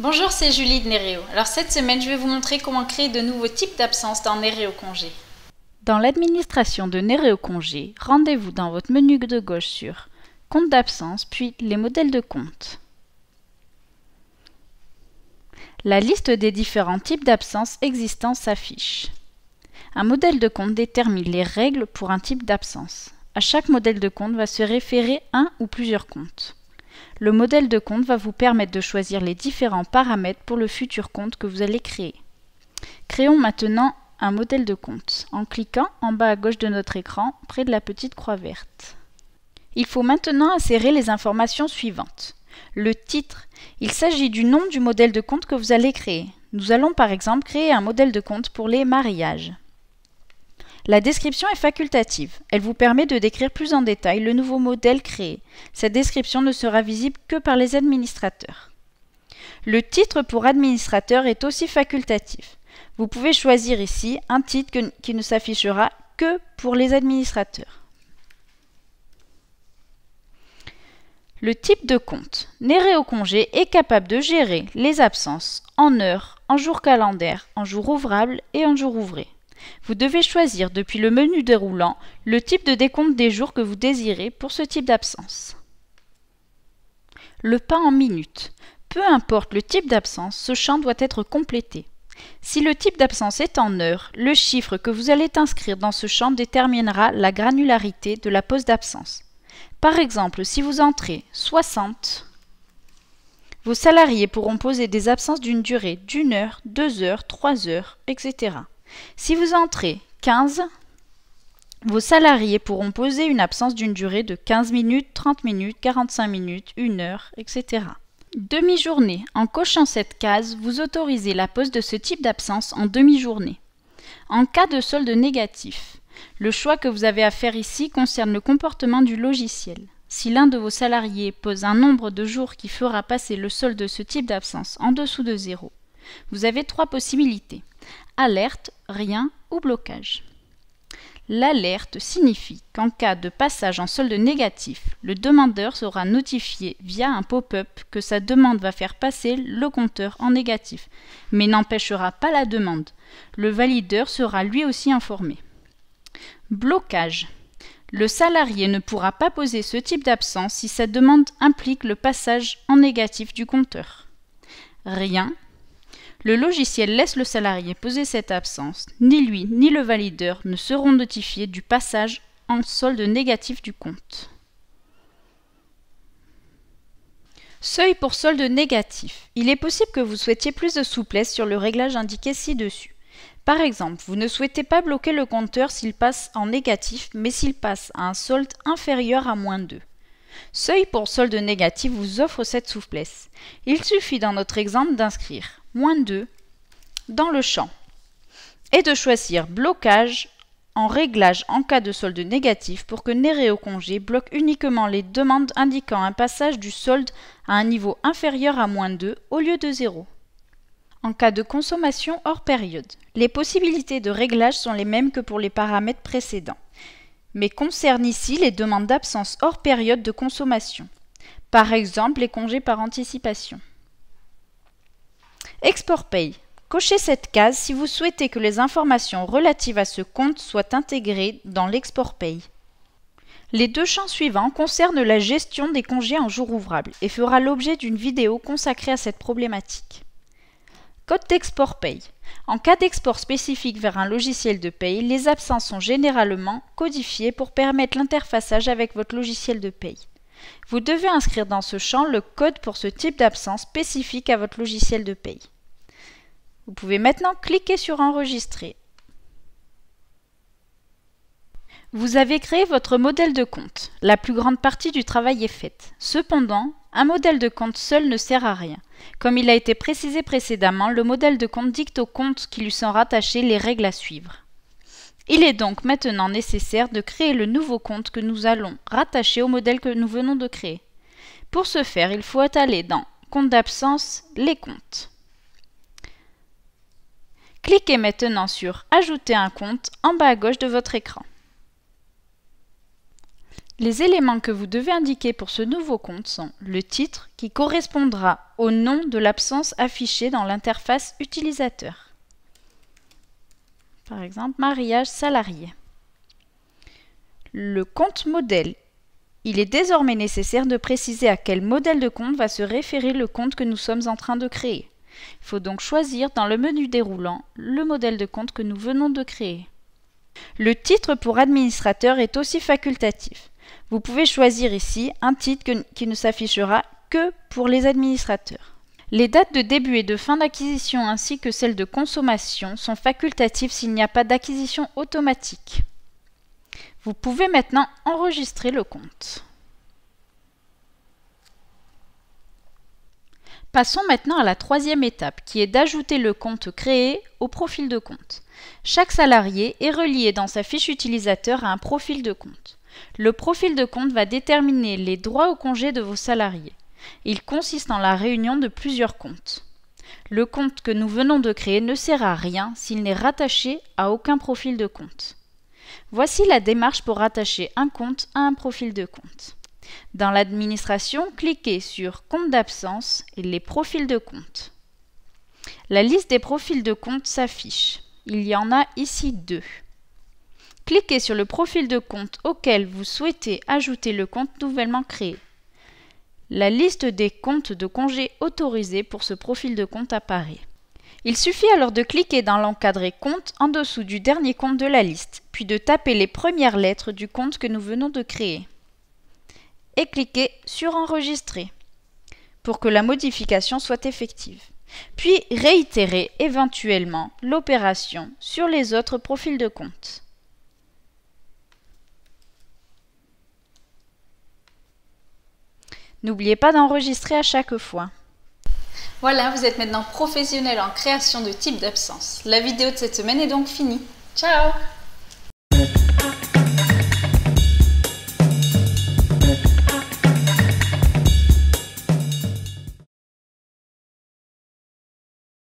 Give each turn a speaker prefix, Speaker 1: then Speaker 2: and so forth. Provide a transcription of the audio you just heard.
Speaker 1: Bonjour, c'est Julie de Nereo. Alors cette semaine, je vais vous montrer comment créer de nouveaux types d'absence dans Nereo Congé. Dans l'administration de Nereo Congé, rendez-vous dans votre menu de gauche sur Compte d'absence, puis les modèles de compte. La liste des différents types d'absence existants s'affiche. Un modèle de compte détermine les règles pour un type d'absence. À chaque modèle de compte va se référer un ou plusieurs comptes. Le modèle de compte va vous permettre de choisir les différents paramètres pour le futur compte que vous allez créer. Créons maintenant un modèle de compte en cliquant en bas à gauche de notre écran près de la petite croix verte. Il faut maintenant insérer les informations suivantes. Le titre. Il s'agit du nom du modèle de compte que vous allez créer. Nous allons par exemple créer un modèle de compte pour les mariages. La description est facultative. Elle vous permet de décrire plus en détail le nouveau modèle créé. Cette description ne sera visible que par les administrateurs. Le titre pour administrateur est aussi facultatif. Vous pouvez choisir ici un titre qui ne s'affichera que pour les administrateurs. Le type de compte. Néré au congé est capable de gérer les absences en heures, en jours calendaires, en jours ouvrables et en jours ouvrés. Vous devez choisir depuis le menu déroulant le type de décompte des jours que vous désirez pour ce type d'absence. Le pas en minutes. Peu importe le type d'absence, ce champ doit être complété. Si le type d'absence est en heures, le chiffre que vous allez inscrire dans ce champ déterminera la granularité de la pause d'absence. Par exemple, si vous entrez 60, vos salariés pourront poser des absences d'une durée d'une heure, deux heures, trois heures, etc. Si vous entrez 15, vos salariés pourront poser une absence d'une durée de 15 minutes, 30 minutes, 45 minutes, 1 heure, etc. Demi-journée. En cochant cette case, vous autorisez la pose de ce type d'absence en demi-journée. En cas de solde négatif, le choix que vous avez à faire ici concerne le comportement du logiciel. Si l'un de vos salariés pose un nombre de jours qui fera passer le solde de ce type d'absence en dessous de zéro, vous avez trois possibilités alerte, rien ou blocage. L'alerte signifie qu'en cas de passage en solde négatif, le demandeur sera notifié via un pop-up que sa demande va faire passer le compteur en négatif, mais n'empêchera pas la demande. Le valideur sera lui aussi informé. Blocage. Le salarié ne pourra pas poser ce type d'absence si sa demande implique le passage en négatif du compteur. Rien le logiciel laisse le salarié poser cette absence. Ni lui ni le valideur ne seront notifiés du passage en solde négatif du compte. Seuil pour solde négatif. Il est possible que vous souhaitiez plus de souplesse sur le réglage indiqué ci-dessus. Par exemple, vous ne souhaitez pas bloquer le compteur s'il passe en négatif, mais s'il passe à un solde inférieur à moins 2. Seuil pour solde négatif vous offre cette souplesse. Il suffit dans notre exemple d'inscrire moins 2 dans le champ et de choisir blocage en réglage en cas de solde négatif pour que Néréo congé bloque uniquement les demandes indiquant un passage du solde à un niveau inférieur à moins 2 au lieu de 0. En cas de consommation hors période, les possibilités de réglage sont les mêmes que pour les paramètres précédents mais concerne ici les demandes d'absence hors période de consommation, par exemple les congés par anticipation. Export Pay. Cochez cette case si vous souhaitez que les informations relatives à ce compte soient intégrées dans l'Export Pay. Les deux champs suivants concernent la gestion des congés en jour ouvrable et fera l'objet d'une vidéo consacrée à cette problématique. Code d'Export Pay. En cas d'export spécifique vers un logiciel de paye, les absences sont généralement codifiées pour permettre l'interfaçage avec votre logiciel de paye. Vous devez inscrire dans ce champ le code pour ce type d'absence spécifique à votre logiciel de paye. Vous pouvez maintenant cliquer sur Enregistrer. Vous avez créé votre modèle de compte. La plus grande partie du travail est faite. Cependant, un modèle de compte seul ne sert à rien. Comme il a été précisé précédemment, le modèle de compte dicte aux comptes qui lui sont rattachés les règles à suivre. Il est donc maintenant nécessaire de créer le nouveau compte que nous allons rattacher au modèle que nous venons de créer. Pour ce faire, il faut aller dans Compte d'absence, les comptes. Cliquez maintenant sur Ajouter un compte en bas à gauche de votre écran. Les éléments que vous devez indiquer pour ce nouveau compte sont le titre qui correspondra au nom de l'absence affichée dans l'interface utilisateur. Par exemple, mariage salarié. Le compte modèle. Il est désormais nécessaire de préciser à quel modèle de compte va se référer le compte que nous sommes en train de créer. Il faut donc choisir dans le menu déroulant le modèle de compte que nous venons de créer. Le titre pour administrateur est aussi facultatif. Vous pouvez choisir ici un titre qui ne s'affichera que pour les administrateurs. Les dates de début et de fin d'acquisition ainsi que celles de consommation sont facultatives s'il n'y a pas d'acquisition automatique. Vous pouvez maintenant enregistrer le compte. Passons maintenant à la troisième étape, qui est d'ajouter le compte créé au profil de compte. Chaque salarié est relié dans sa fiche utilisateur à un profil de compte. Le profil de compte va déterminer les droits au congé de vos salariés. Il consiste en la réunion de plusieurs comptes. Le compte que nous venons de créer ne sert à rien s'il n'est rattaché à aucun profil de compte. Voici la démarche pour rattacher un compte à un profil de compte. Dans l'administration, cliquez sur Compte d'absence et les profils de compte. La liste des profils de compte s'affiche. Il y en a ici deux. Cliquez sur le profil de compte auquel vous souhaitez ajouter le compte nouvellement créé. La liste des comptes de congés autorisés pour ce profil de compte apparaît. Il suffit alors de cliquer dans l'encadré compte en dessous du dernier compte de la liste, puis de taper les premières lettres du compte que nous venons de créer et cliquez sur Enregistrer pour que la modification soit effective. Puis réitérez éventuellement l'opération sur les autres profils de compte. N'oubliez pas d'enregistrer à chaque fois. Voilà, vous êtes maintenant professionnel en création de type d'absence. La vidéo de cette semaine est donc finie. Ciao